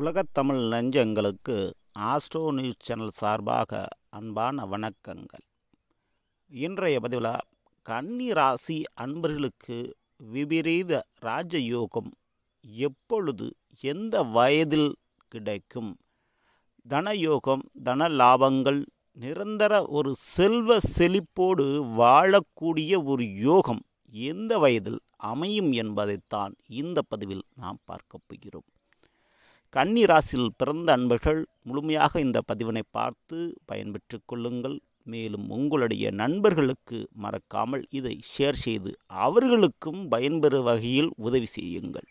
உலகத்தமிழ் நெஞ்சங்களுக்கு astro news channel சார்பாக அன்பான வணக்கங்கள் இன்றைய பதிவில் கன்னி ராசி அன்பர்களுக்கு விபரீத ராஜயோகம் எப்பொழுது எந்த வயதில் கிடைக்கும் தனயோகம் தன லாபங்கள் நிரந்தர ஒரு செல்வ செழிப்போடு வாழக்கூடிய ஒரு யோகம் எந்த வயதில் அமையும் என்பதைத்தான் இந்த பதிவில் நாம் பார்க்கப் போகிறோம் கன்னி ராசியில் பிறந்த அன்பர்கள் முழுமையாக இந்த பதிவினை பார்த்து பயன்பெற்று கொள்ளுங்கள் மேலும் உங்களுடைய நண்பர்களுக்கு மறக்காமல் இதை ஷேர் செய்து அவர்களுக்கும் பயன்பெறும் வகையில் உதவி செய்யுங்கள்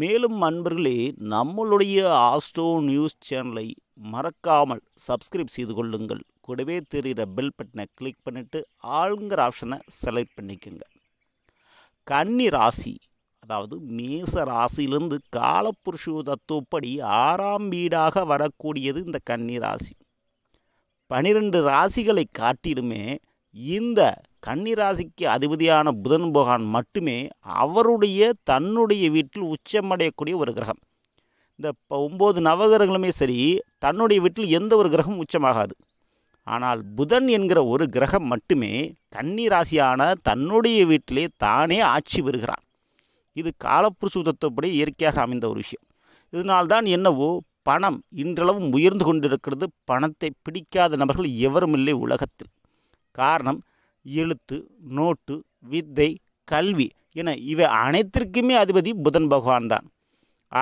மேலும் அன்பர்களே நம்மளுடைய ஆஸ்ட்ரோ நியூஸ் சேனலை மறக்காமல் சப்ஸ்கிரைப் செய்து கொள்ளுங்கள் கூடவே தெரிகிற பெல் பட்டனை கிளிக் பண்ணிவிட்டு ஆளுங்கிற ஆப்ஷனை செலக்ட் பண்ணிக்கோங்க கன்னி ராசி அதாவது மேச ராசியிலிருந்து காலப்புருஷு தத்துவப்படி ஆறாம் வீடாக வரக்கூடியது இந்த கன்னி ராசி பனிரெண்டு ராசிகளை காட்டிலுமே இந்த கன்னி ராசிக்கு அதிபதியான புதன் பகவான் மட்டுமே அவருடைய தன்னுடைய வீட்டில் உச்சமடையக்கூடிய ஒரு கிரகம் இந்த ஒம்பது நவகிரகங்களுமே சரி தன்னுடைய வீட்டில் எந்த ஒரு கிரகம் உச்சமாகாது ஆனால் புதன் என்கிற ஒரு கிரகம் மட்டுமே ராசியான தன்னுடைய வீட்டிலே தானே ஆட்சி பெறுகிறான் இது காலப்புருஷத்தப்படி இயற்கையாக அமைந்த ஒரு விஷயம் இதனால்தான் என்னவோ பணம் இன்றளவும் உயர்ந்து கொண்டிருக்கிறது பணத்தை பிடிக்காத நபர்கள் எவரும் இல்லை உலகத்தில் காரணம் எழுத்து நோட்டு வித்தை கல்வி என இவை அனைத்திற்குமே அதிபதி புதன் பகவான் தான்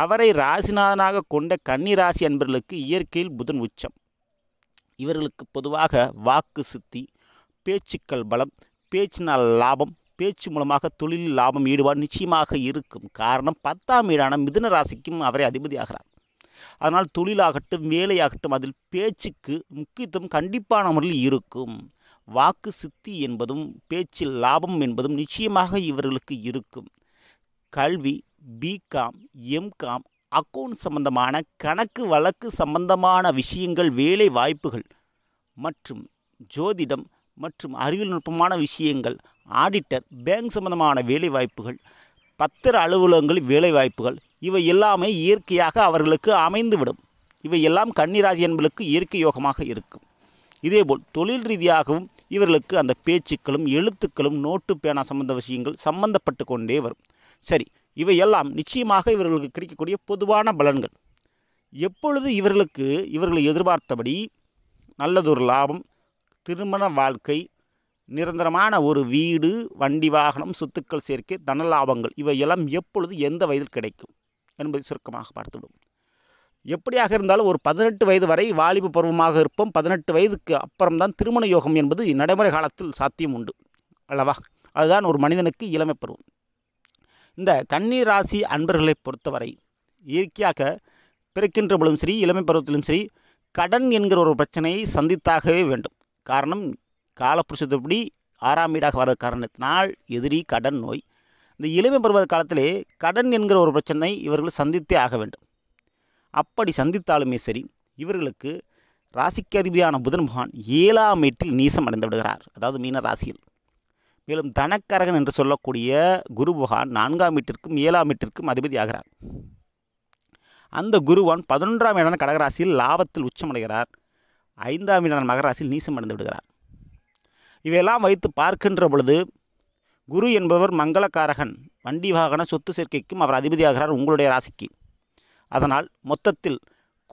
அவரை ராசிநாதனாக கொண்ட கன்னி ராசி அன்பர்களுக்கு இயற்கையில் புதன் உச்சம் இவர்களுக்கு பொதுவாக வாக்கு சித்தி பேச்சுக்கள் பலம் பேச்சினால் லாபம் பேச்சு மூலமாக தொழில் லாபம் ஈடுபாடு நிச்சயமாக இருக்கும் காரணம் பத்தாம் ஈடான மிதுன ராசிக்கும் அவரை அதிபதியாகிறார் அதனால் தொழிலாகட்டும் வேலையாகட்டும் அதில் பேச்சுக்கு முக்கியத்துவம் கண்டிப்பான முறையில் இருக்கும் வாக்கு சித்தி என்பதும் பேச்சில் லாபம் என்பதும் நிச்சயமாக இவர்களுக்கு இருக்கும் கல்வி பிகாம் எம்காம் அக்கௌண்ட் சம்பந்தமான கணக்கு வழக்கு சம்பந்தமான விஷயங்கள் வேலை வாய்ப்புகள் மற்றும் ஜோதிடம் மற்றும் அறிவியல் நுட்பமான விஷயங்கள் ஆடிட்டர் பேங்க் சம்பந்தமான வேலைவாய்ப்புகள் பத்திர அலுவலகங்களில் வேலைவாய்ப்புகள் இவை எல்லாமே இயற்கையாக அவர்களுக்கு அமைந்துவிடும் இவை எல்லாம் கன்னிராசி என்பதற்கு இயற்கை யோகமாக இருக்கும் இதேபோல் தொழில் ரீதியாகவும் இவர்களுக்கு அந்த பேச்சுக்களும் எழுத்துக்களும் நோட்டு பேனா சம்பந்த விஷயங்கள் சம்பந்தப்பட்டு கொண்டே வரும் சரி இவை எல்லாம் நிச்சயமாக இவர்களுக்கு கிடைக்கக்கூடிய பொதுவான பலன்கள் எப்பொழுது இவர்களுக்கு இவர்களை எதிர்பார்த்தபடி நல்லதொரு லாபம் திருமண வாழ்க்கை நிரந்தரமான ஒரு வீடு வண்டி வாகனம் சொத்துக்கள் சேர்க்கை தனலாபங்கள் இவையெல்லாம் எப்பொழுது எந்த வயதில் கிடைக்கும் என்பதை சுருக்கமாக பார்த்துவிடும் எப்படியாக இருந்தாலும் ஒரு பதினெட்டு வயது வரை வாலிப பருவமாக இருப்போம் பதினெட்டு வயதுக்கு அப்புறம்தான் திருமண யோகம் என்பது நடைமுறை காலத்தில் சாத்தியம் உண்டு அல்லவா அதுதான் ஒரு மனிதனுக்கு இளமை பருவம் இந்த கன்னி ராசி அன்பர்களை பொறுத்தவரை இயற்கையாக பிறக்கின்ற பொழுதும் சரி இளமை பருவத்திலும் சரி கடன் என்கிற ஒரு பிரச்சனையை சந்தித்தாகவே வேண்டும் காரணம் காலப்புருஷத்தப்படி ஆறாம் வீடாக வர காரணத்தினால் எதிரி கடன் நோய் இந்த இளமை பருவத காலத்திலே கடன் என்கிற ஒரு பிரச்சனை இவர்கள் சந்தித்தே ஆக வேண்டும் அப்படி சந்தித்தாலுமே சரி இவர்களுக்கு ராசிக்கு அதிபதியான புதன் மகான் ஏழாம் வீட்டில் நீசம் அடைந்து விடுகிறார் அதாவது மீன ராசியில் மேலும் தனக்கரகன் என்று சொல்லக்கூடிய குரு மகான் நான்காம் வீட்டிற்கும் ஏழாம் வீட்டிற்கும் அதிபதி ஆகிறார் அந்த குருவான் பதினொன்றாம் இடம் கடகராசியில் லாபத்தில் உச்சமடைகிறார் ஐந்தாம் வீடான மகராசியில் நீசம் அடைந்து விடுகிறார் இவையெல்லாம் வைத்து பார்க்கின்ற பொழுது குரு என்பவர் மங்களக்காரகன் வண்டி வாகன சொத்து சேர்க்கைக்கும் அவர் அதிபதியாகிறார் உங்களுடைய ராசிக்கு அதனால் மொத்தத்தில்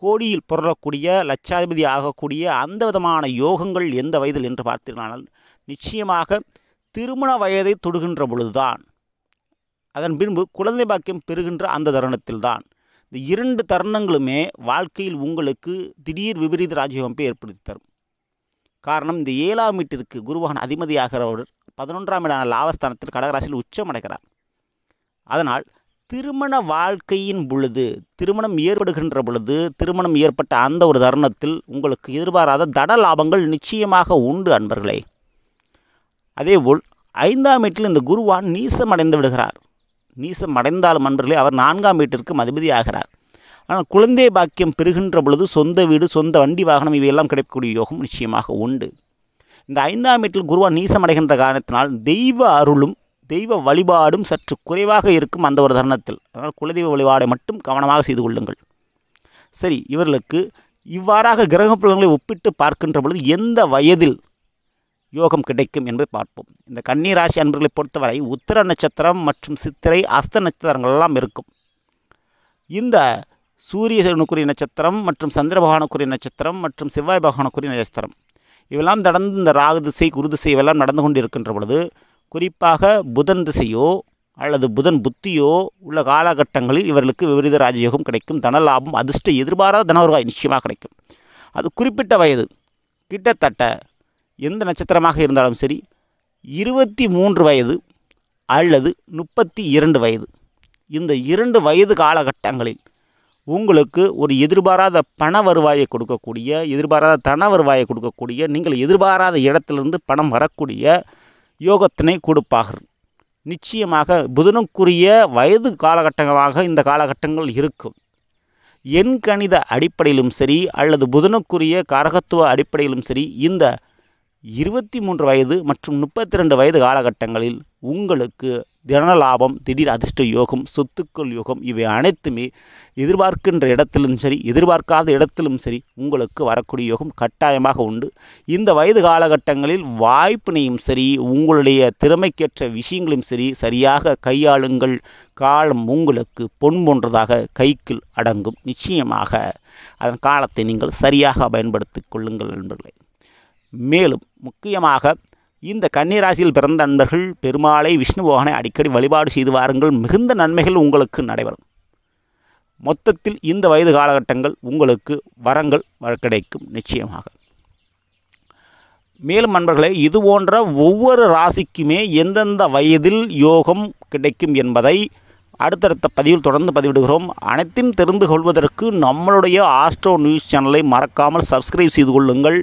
கோடியில் புரளக்கூடிய லட்சாதிபதி ஆகக்கூடிய அந்த விதமான யோகங்கள் எந்த வயதில் என்று பார்த்தீர்களானால் நிச்சயமாக திருமண வயதை தொடுகின்ற பொழுதுதான் அதன் பின்பு குழந்தை பாக்கியம் பெறுகின்ற அந்த தருணத்தில்தான் இந்த இரண்டு தருணங்களுமே வாழ்க்கையில் உங்களுக்கு திடீர் விபரீத ராஜயோகம்பை ஏற்படுத்தி தரும் காரணம் இந்த ஏழாம் வீட்டிற்கு குருவான் அதிமதியாகிறவர் பதினொன்றாம் இடான லாபஸ்தானத்தில் கடகராசியில் உச்சம் அடைகிறார் அதனால் திருமண வாழ்க்கையின் பொழுது திருமணம் ஏற்படுகின்ற பொழுது திருமணம் ஏற்பட்ட அந்த ஒரு தருணத்தில் உங்களுக்கு எதிர்பாராத தட லாபங்கள் நிச்சயமாக உண்டு அன்பர்களே அதேபோல் ஐந்தாம் வீட்டில் இந்த குருவான் நீசமடைந்து விடுகிறார் நீசம் அடைந்தாலும் அன்பர்களே அவர் நான்காம் வீட்டிற்கு அதிபதி ஆகிறார் ஆனால் குழந்தை பாக்கியம் பெறுகின்ற பொழுது சொந்த வீடு சொந்த வண்டி வாகனம் இவையெல்லாம் கிடைக்கக்கூடிய யோகம் நிச்சயமாக உண்டு இந்த ஐந்தாம் வீட்டில் குருவான் நீசமடைகின்ற காரணத்தினால் தெய்வ அருளும் தெய்வ வழிபாடும் சற்று குறைவாக இருக்கும் அந்த ஒரு தருணத்தில் அதனால் குலதெய்வ வழிபாடை மட்டும் கவனமாக செய்து கொள்ளுங்கள் சரி இவர்களுக்கு இவ்வாறாக கிரகப்பலன்களை ஒப்பிட்டு பார்க்கின்ற பொழுது எந்த வயதில் யோகம் கிடைக்கும் என்பதை பார்ப்போம் இந்த கன்னி ராசி அன்பர்களை பொறுத்தவரை உத்திர நட்சத்திரம் மற்றும் சித்திரை அஸ்த நட்சத்திரங்கள் எல்லாம் இருக்கும் இந்த சூரியனுக்குரிய நட்சத்திரம் மற்றும் சந்திர பகவானுக்குரிய நட்சத்திரம் மற்றும் செவ்வாய் பகவானுக்குரிய நட்சத்திரம் இவெல்லாம் நடந்து இந்த ராகு திசை குரு திசை இவெல்லாம் நடந்து கொண்டு இருக்கின்ற பொழுது குறிப்பாக புதன் திசையோ அல்லது புதன் புத்தியோ உள்ள காலகட்டங்களில் இவர்களுக்கு விபரீத ராஜயோகம் கிடைக்கும் தனலாபம் அதிர்ஷ்ட எதிர்பாராத தனவருவாய் நிச்சயமாக கிடைக்கும் அது குறிப்பிட்ட வயது கிட்டத்தட்ட எந்த நட்சத்திரமாக இருந்தாலும் சரி இருபத்தி மூன்று வயது அல்லது முப்பத்தி இரண்டு வயது இந்த இரண்டு வயது காலகட்டங்களில் உங்களுக்கு ஒரு எதிர்பாராத பண வருவாயை கொடுக்கக்கூடிய எதிர்பாராத தன வருவாயை கொடுக்கக்கூடிய நீங்கள் எதிர்பாராத இடத்திலிருந்து பணம் வரக்கூடிய யோகத்தினை கொடுப்பார்கள் நிச்சயமாக புதனுக்குரிய வயது காலகட்டங்களாக இந்த காலகட்டங்கள் இருக்கும் எண்கணித கணித அடிப்படையிலும் சரி அல்லது புதனுக்குரிய காரகத்துவ அடிப்படையிலும் சரி இந்த இருபத்தி மூன்று வயது மற்றும் முப்பத்தி ரெண்டு வயது காலகட்டங்களில் உங்களுக்கு தின லாபம் திடீர் அதிர்ஷ்ட யோகம் சொத்துக்கள் யோகம் இவை அனைத்துமே எதிர்பார்க்கின்ற இடத்திலும் சரி எதிர்பார்க்காத இடத்திலும் சரி உங்களுக்கு வரக்கூடிய யோகம் கட்டாயமாக உண்டு இந்த வயது காலகட்டங்களில் வாய்ப்பினையும் சரி உங்களுடைய திறமைக்கேற்ற விஷயங்களும் சரி சரியாக கையாளுங்கள் காலம் உங்களுக்கு பொன் போன்றதாக கைக்குள் அடங்கும் நிச்சயமாக அதன் காலத்தை நீங்கள் சரியாக பயன்படுத்திக் கொள்ளுங்கள் நண்பர்களே மேலும் முக்கியமாக இந்த கன்னிராசியில் பிறந்த நண்பர்கள் பெருமாளை விஷ்ணுபோகனை அடிக்கடி வழிபாடு செய்து வாருங்கள் மிகுந்த நன்மைகள் உங்களுக்கு நடைபெறும் மொத்தத்தில் இந்த வயது காலகட்டங்கள் உங்களுக்கு வரங்கள் கிடைக்கும் நிச்சயமாக மேலும் நண்பர்களே இது போன்ற ஒவ்வொரு ராசிக்குமே எந்தெந்த வயதில் யோகம் கிடைக்கும் என்பதை அடுத்தடுத்த பதிவில் தொடர்ந்து பதிவிடுகிறோம் அனைத்தையும் தெரிந்து கொள்வதற்கு நம்மளுடைய ஆஸ்ட்ரோ நியூஸ் சேனலை மறக்காமல் சப்ஸ்கிரைப் செய்து கொள்ளுங்கள்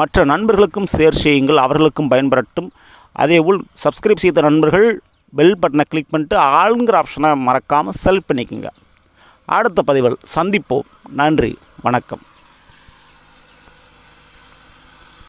மற்ற நண்பர்களுக்கும் ஷேர் செய்யுங்கள் அவர்களுக்கும் பயன்பெறட்டும் அதேபோல் சப்ஸ்கிரைப் செய்த நண்பர்கள் பெல் பட்டனை கிளிக் பண்ணிட்டு ஆளுங்கிற ஆப்ஷனை மறக்காமல் செலக்ட் பண்ணிக்கோங்க அடுத்த பதிவில் சந்திப்போம் நன்றி வணக்கம்